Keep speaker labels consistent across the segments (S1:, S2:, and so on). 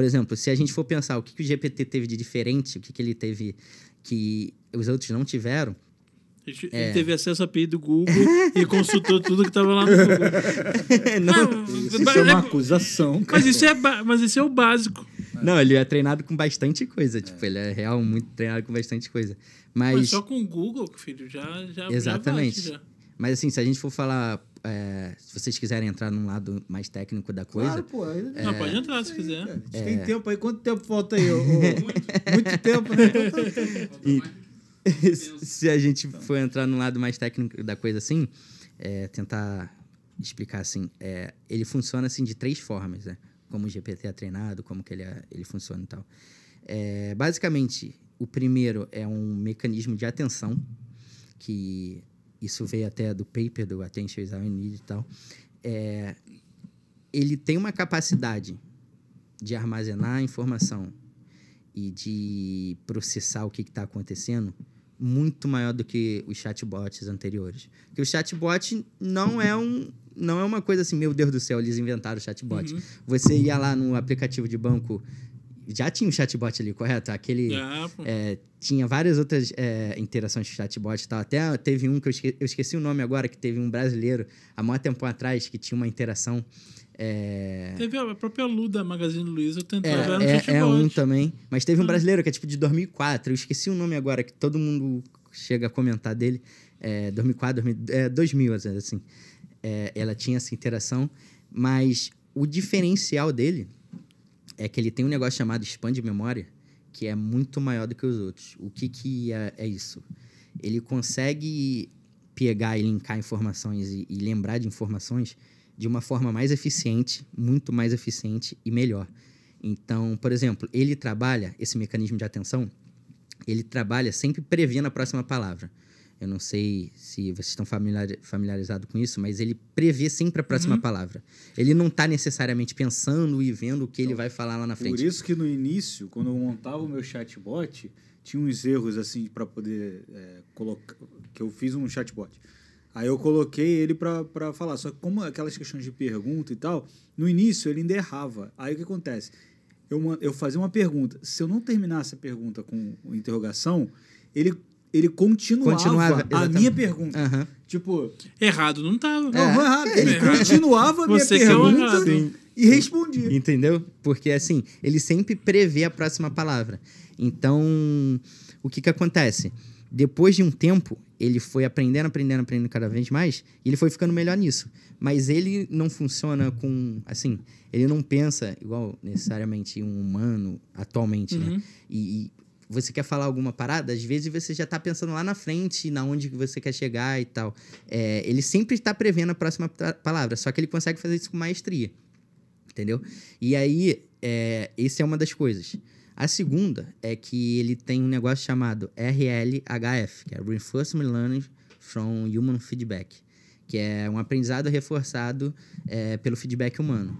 S1: Por exemplo, se a gente for pensar o que, que o GPT teve de diferente, o que, que ele teve que os outros não tiveram, ele é. teve acesso à API do Google e consultou tudo que estava lá no Google. não, isso, mas, é uma é acusação. Cara. Mas isso, é, mas isso é o básico. Não, ele é treinado com bastante coisa. É. Tipo, ele é real muito treinado com bastante coisa. Mas, mas só com o Google, filho, já já Exatamente. Já bate, já. Mas assim, se a gente for falar. É, se vocês quiserem entrar num lado mais técnico da coisa. Claro, pô. é, não, pode entrar se é quiser. Cara, a gente é... tem tempo aí. Quanto tempo falta aí? muito, muito tempo, né? e, se a gente for entrar num lado mais técnico da coisa assim, é, tentar explicar assim, é, ele funciona assim de três formas, né? Como o GPT é treinado, como que ele, ele funciona e tal. basicamente, o primeiro é um mecanismo de atenção que isso veio até do paper do Attention is Our Need e tal, é, ele tem uma capacidade de armazenar informação e de processar o que está acontecendo muito maior do que os chatbots anteriores. Porque o chatbot não é um não é uma coisa assim, meu Deus do céu, eles inventaram o chatbot. Uhum. Você ia lá no aplicativo de banco já tinha um chatbot ali, correto? Aquele. É, tinha várias outras é, interações com chatbot e tal. Até teve um que eu esqueci, eu esqueci, o nome agora, que teve um brasileiro há muito tempo atrás que tinha uma interação. É... Teve a própria Luda Magazine Luiza, eu tentei é, no é, é chatbot é um também. Mas teve um ah. brasileiro que é tipo de 2004, eu esqueci o nome agora, que todo mundo chega a comentar dele. É, 2004, 2000, é, 2000 assim. É, ela tinha essa interação, mas o diferencial dele é que ele tem um negócio chamado expande memória, que é muito maior do que os outros. O que, que é, é isso? Ele consegue pegar e linkar informações e, e, lembrar de informações de uma forma mais eficiente, muito mais eficiente e melhor. Então, por exemplo, ele trabalha esse mecanismo de atenção, ele trabalha sempre prevendo a próxima palavra. Eu não sei se vocês estão familiarizados com isso, mas ele prevê sempre a próxima uhum. palavra. Ele não está necessariamente pensando e vendo o que então, ele vai falar lá na frente. Por isso que no início, quando eu montava o meu chatbot, tinha uns erros assim para poder é, colocar. Que eu fiz um chatbot. Aí eu coloquei ele para falar. Só que como aquelas questões de pergunta e tal, no início ele ainda errava. Aí o que acontece? Eu, eu fazia uma pergunta. Se eu não terminasse a pergunta com interrogação, ele ele continuava, continuava a minha pergunta. Uhum. Tipo. Errado não tava. é, não errado. É ele errado. continuava a minha Você é pergunta é e respondia. Entendeu? Porque assim, ele sempre prevê a próxima palavra. Então, o que que acontece? Depois de um tempo, ele foi aprendendo, aprendendo, aprendendo cada vez mais, e ele foi ficando melhor nisso. Mas ele não funciona com, assim, ele não pensa igual necessariamente um humano atualmente, né? uhum. né? E, e você quer falar alguma parada, às vezes você já está pensando lá na frente, na onde você quer chegar e tal. É, ele sempre está prevendo a próxima palavra, só que ele consegue fazer isso com maestria. Entendeu? E aí, é, essa é uma das coisas. A segunda é que ele tem um negócio chamado RLHF, que é Reinforcement Learning from Human Feedback, que é um aprendizado reforçado é, pelo feedback humano.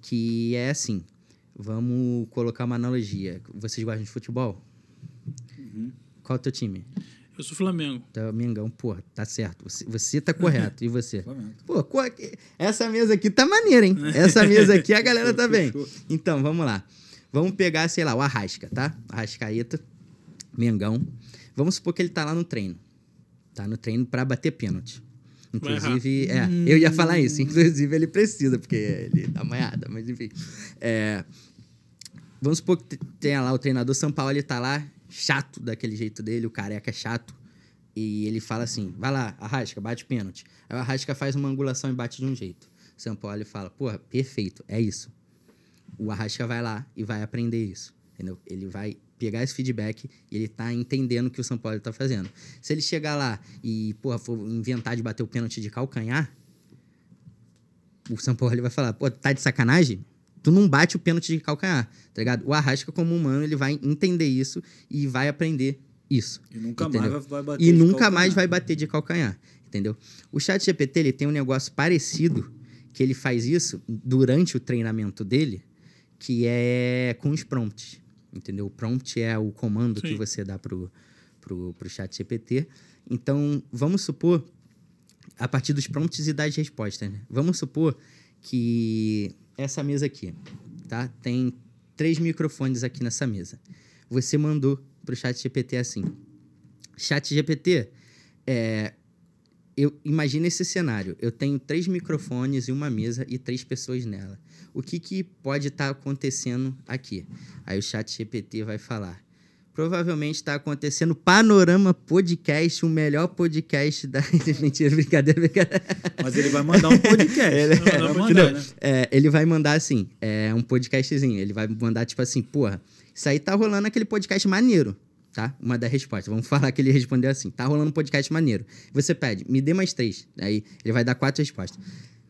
S1: Que é assim, vamos colocar uma analogia. Vocês gostam de futebol? Uhum. Qual é o teu time? Eu sou Flamengo. Então, Mengão, pô, tá certo. Você, você tá correto. e você? Flamengo. Pô, essa mesa aqui tá maneira, hein? Essa mesa aqui a galera tá bem. Então, vamos lá. Vamos pegar, sei lá, o Arrasca, tá? Arrascaeta, Mengão. Vamos supor que ele tá lá no treino. Tá no treino para bater pênalti. Inclusive, é, hum. eu ia falar isso. Hum. Inclusive, ele precisa, porque ele tá manhada, mas enfim. É, vamos supor que tenha lá o treinador São Paulo, ele tá lá chato daquele jeito dele, o careca é chato. E ele fala assim: vai lá, Arrasca, bate pênalti. Aí o Arrasca faz uma angulação e bate de um jeito. O São Paulo fala: porra, perfeito, é isso. O Arrasca vai lá e vai aprender isso. Entendeu? Ele vai pegar esse feedback e ele tá entendendo o que o São Paulo tá fazendo. Se ele chegar lá e, porra, for inventar de bater o pênalti de calcanhar, o São Paulo vai falar: pô, tá de sacanagem? Tu não bate o pênalti de calcanhar, tá ligado? O Arrasca, como humano, ele vai entender isso e vai aprender isso. E nunca entendeu? mais vai bater E de nunca calcanhar. mais vai bater de calcanhar, entendeu? O chat GPT, ele tem um negócio parecido, que ele faz isso durante o treinamento dele, que é com os prompts, entendeu? O prompt é o comando Sim. que você dá pro, pro, pro chat GPT. Então, vamos supor, a partir dos prompts e das respostas, né? Vamos supor que essa mesa aqui, tá? Tem três microfones aqui nessa mesa. Você mandou para o chat GPT assim, chat GPT, é, eu imagino esse cenário. Eu tenho três microfones e uma mesa e três pessoas nela. O que, que pode estar tá acontecendo aqui? Aí o chat GPT vai falar provavelmente está acontecendo Panorama Podcast, o melhor podcast da. Mentira, brincadeira, brincadeira. Mas ele vai mandar um podcast. ele, vai mandar, né? é, ele vai mandar assim, é um podcastzinho. Ele vai mandar, tipo assim, porra, isso aí tá rolando aquele podcast maneiro. Tá? Uma das respostas. Vamos falar que ele respondeu assim: tá rolando um podcast maneiro. Você pede, me dê mais três. Aí ele vai dar quatro respostas.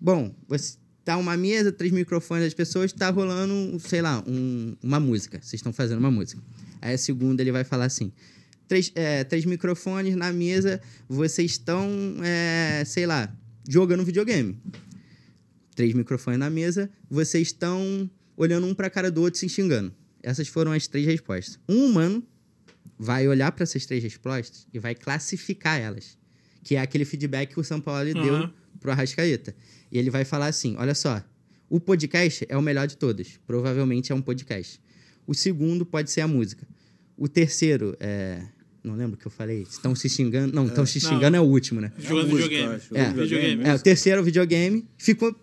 S1: Bom, você, tá uma mesa, três microfones das pessoas, tá rolando, sei lá, um, uma música. Vocês estão fazendo uma música. Aí a segunda ele vai falar assim: três, é, três microfones na mesa, vocês estão, é, sei lá, jogando videogame. Três microfones na mesa, vocês estão olhando um para a cara do outro se xingando. Essas foram as três respostas. Um humano vai olhar para essas três respostas e vai classificar elas, que é aquele feedback que o São Paulo uhum. deu pro Arrascaeta. E ele vai falar assim: olha só, o podcast é o melhor de todos. Provavelmente é um podcast. O segundo pode ser a música. O terceiro é. Não lembro o que eu falei. Estão se xingando. Não, estão é. se xingando não. é o último, né? É Jogando videogame. É. videogame. É, o terceiro é o videogame. Ficou.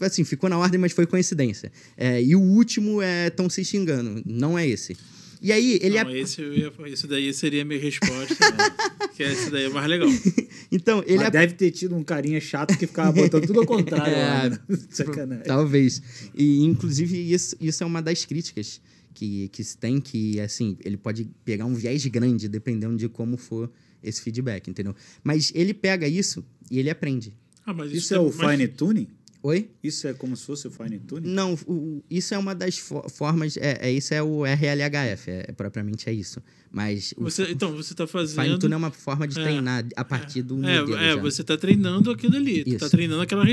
S1: Assim, ficou na ordem, mas foi coincidência. É, e o último é Estão se xingando. Não é esse. E aí, ele não, é. Esse ia, isso daí seria a minha resposta. né? que é esse daí é mais legal. então, ele é... deve ter tido um carinha chato que ficava botando tudo ao contrário. é, lá, né? Tipo, Sacanagem. Talvez. E, inclusive, isso, isso é uma das críticas que, que se tem, que assim, ele pode pegar um viés grande dependendo de como for esse feedback, entendeu? Mas ele pega isso e ele aprende.
S2: Ah, isso, isso, é, é o mas... fine
S1: tuning? Oi? Isso é como se fosse o fine tuning? Não, o, isso é uma das formas. É, é, isso é o RLHF, é, é propriamente é isso. Mas você, o, então você está fazendo. Fine tuning é uma forma de é, treinar a partir é, do modelo. É, é você está treinando aquilo ali. Tá isso. Tu está treinando aquela,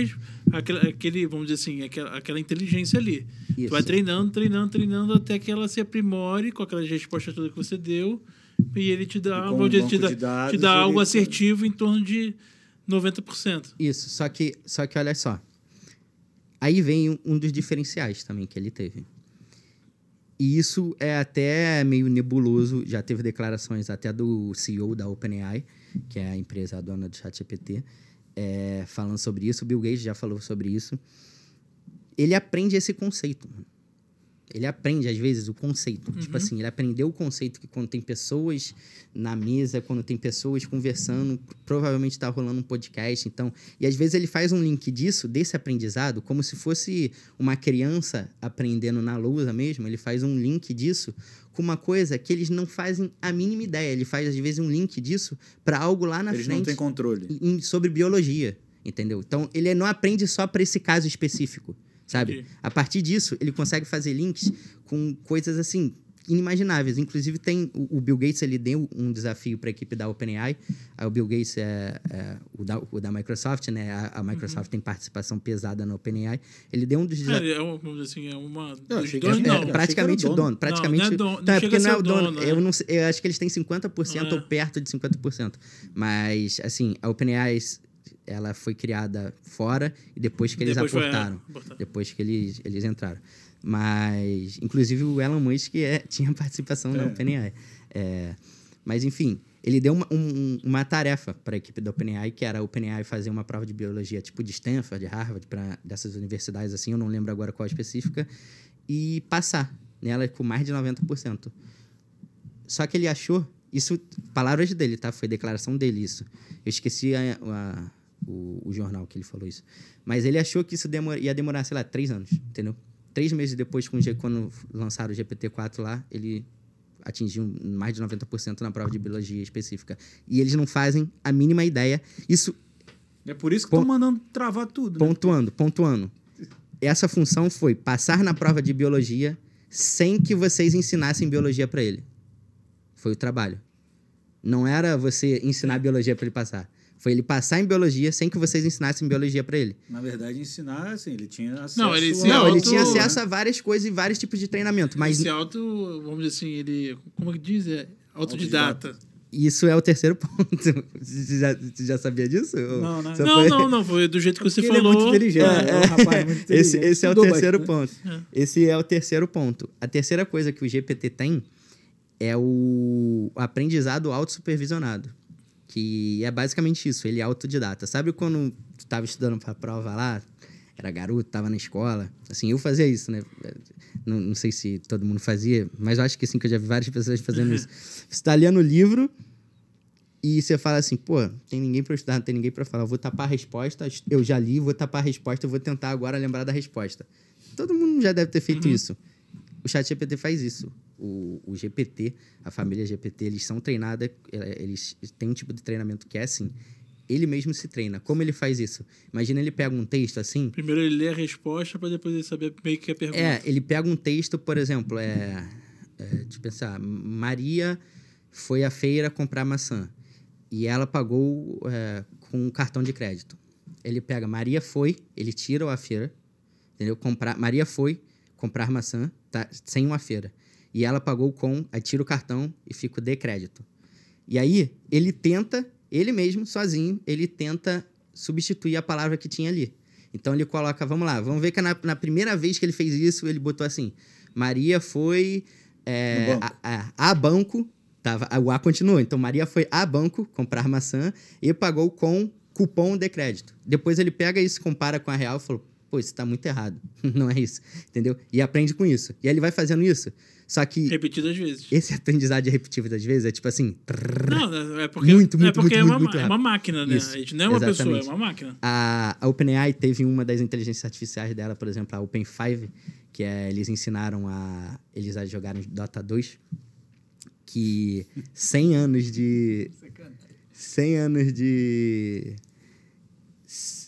S1: aquela, aquele, vamos dizer assim, aquela, aquela inteligência ali. Isso. Tu vai treinando, treinando, treinando até que ela se aprimore com aquela resposta toda que você deu e ele te dá, um dizer, te, dá dados, te dá algo assertivo em torno de 90%. Isso, só que, só que olha só Aí vem um dos diferenciais também que ele teve. E isso é até meio nebuloso, já teve declarações até do CEO da OpenAI, que é a empresa dona do ChatGPT, é, falando sobre isso. Bill Gates já falou sobre isso. Ele aprende esse conceito. Mano ele aprende, às vezes, o conceito. Tipo uhum. Tipo assim, ele aprendeu o conceito que quando tem pessoas na mesa, quando tem pessoas conversando, provavelmente está rolando um podcast. Então, e às vezes ele faz um link disso, desse aprendizado, como se fosse uma criança aprendendo na lousa mesmo. Ele faz um link disso com uma coisa que eles não fazem a mínima ideia. Ele faz, às vezes, um link disso para algo lá na eles frente. Eles não têm controle. Em, sobre biologia, entendeu? Então, ele não aprende só para esse caso específico sabe? Okay. A partir disso, ele consegue fazer links com coisas assim inimagináveis. Inclusive tem o, o Bill Gates ele deu um desafio para a equipe da OpenAI. o Bill Gates é, é o, da, o, da, Microsoft, né? A, a Microsoft uhum. tem participação pesada na OpenAI. Ele deu um dos desafios. É, é, um, assim, é uma. Não, dos dois, não. É, praticamente o dono. dono. Praticamente. Não, é, dono, não é porque não é o dono. É é dono eu, né? não, eu acho que eles têm 50% é. ou perto de 50%. Mas assim, a OpenAI ela foi criada fora e depois que eles depois aportaram. Foi... Né? depois que eles, eles entraram. Mas, inclusive, o Elon Musk é, tinha participação é. na OpenAI. É, mas, enfim, ele deu uma, um, uma tarefa para a equipe da OpenAI, que era a OpenAI fazer uma prova de biologia tipo de Stanford, de Harvard, pra, dessas universidades assim, eu não lembro agora qual específica, e passar nela com mais de 90%. Só que ele achou isso, palavras dele, tá? Foi declaração dele isso. Eu esqueci a, a, o, o, jornal que ele falou isso. Mas ele achou que isso ia demorar, sei lá, três anos, entendeu? Três meses depois, quando lançaram o GPT-4 lá, ele atingiu mais de 90% na prova de biologia específica. E eles não fazem a mínima ideia. Isso. É por isso que estão mandando travar tudo. Né? Pontuando, né? pontuando. Essa função foi passar na prova de biologia sem que vocês ensinassem biologia para ele. Foi o trabalho. Não era você ensinar biologia para ele passar. Foi ele passar em biologia sem que vocês ensinassem biologia para ele. Na verdade, ensinar, assim, ele tinha acesso... Não, ele, não, auto, ele tinha acesso a várias coisas e vários tipos de treinamento, mas... Esse auto, vamos dizer assim, ele... Como que diz? É autodidata. autodidata isso é o terceiro ponto. Você já, você já sabia disso? Não, não. Não, foi... não, não, foi do jeito que você falou. Ele é muito inteligente, é, né? é. é, um rapaz muito inteligente. Esse, é o terceiro ponto. Né? É. Esse é o terceiro ponto. A terceira coisa que o GPT tem é o aprendizado autossupervisionado que é basicamente isso, ele é autodidata. Sabe quando tu tava estudando pra prova lá, era garoto, tava na escola, assim, eu fazia isso, né? Não, não sei se todo mundo fazia, mas eu acho que assim, que eu já vi várias pessoas fazendo isso. Você tá lendo o livro e você fala assim, pô, tem ninguém para estudar, não tem ninguém para falar, eu vou tapar a resposta, eu já li, vou tapar a resposta, eu vou tentar agora lembrar da resposta. Todo mundo já deve ter feito uhum. isso. O chat GPT faz isso. O, o GPT, a família GPT, eles são treinados, é, eles têm um tipo de treinamento que é assim. Ele mesmo se treina. Como ele faz isso? Imagina ele pega um texto assim. Primeiro ele lê a resposta para depois ele saber meio que a pergunta. É, ele pega um texto, por exemplo, é, é de pensar, Maria foi à feira comprar maçã e ela pagou é, com um cartão de crédito. Ele pega Maria foi, ele tira a feira, entendeu? Comprar, Maria foi comprar maçã tá, sem uma feira. E ela pagou com, atira o cartão e fica de crédito. E aí, ele tenta, ele mesmo, sozinho, ele tenta substituir a palavra que tinha ali. Então ele coloca, vamos lá, vamos ver que na, na primeira vez que ele fez isso, ele botou assim: Maria foi é, banco. A, a, a, banco, tava, o A continuou. Então Maria foi a banco comprar maçã e pagou com cupom de crédito. Depois ele pega isso, compara com a real e falou: pô, isso tá muito errado. não é isso, entendeu? E aprende com isso. E aí ele vai fazendo isso. Só que. Repetidas vezes. Esse aprendizado de às vezes é tipo assim. Não, é porque. Muito, muito, é porque é muito, é, uma, muito é uma máquina, né? Isso, a gente não é uma exatamente. pessoa, é uma máquina. A, a OpenAI teve uma das inteligências artificiais dela, por exemplo, a Open5, que é, eles ensinaram a. Eles a jogaram Dota 2, que 100 anos de. 100 anos de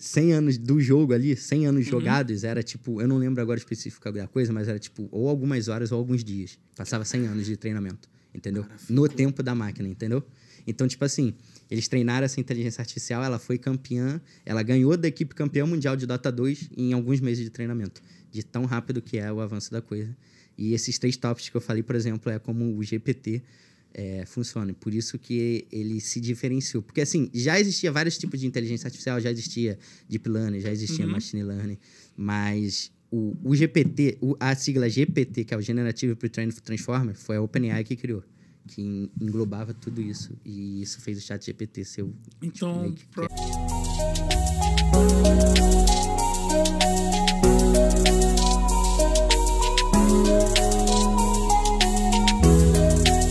S1: 100 anos do jogo ali, 100 anos uhum. jogados, era tipo, eu não lembro agora específico da coisa, mas era tipo, ou algumas horas ou alguns dias. Passava 100 anos de treinamento, entendeu? Cara, no tempo da máquina, entendeu? Então, tipo assim, eles treinaram essa inteligência artificial, ela foi campeã, ela ganhou da equipe campeã mundial de Dota 2 em alguns meses de treinamento, de tão rápido que é o avanço da coisa. E esses três tópicos que eu falei, por exemplo, é como o GPT é, funcione. Por isso que ele se diferenciou. Porque, assim, já existia vários tipos de inteligência artificial, já existia Deep Learning, já existia uhum. Machine Learning, mas o, o GPT, o, a sigla GPT, que é o Generative Pre-Trained Transformer, foi a OpenAI que criou que englobava tudo isso. E isso fez o chat GPT ser o... Então... Tipo,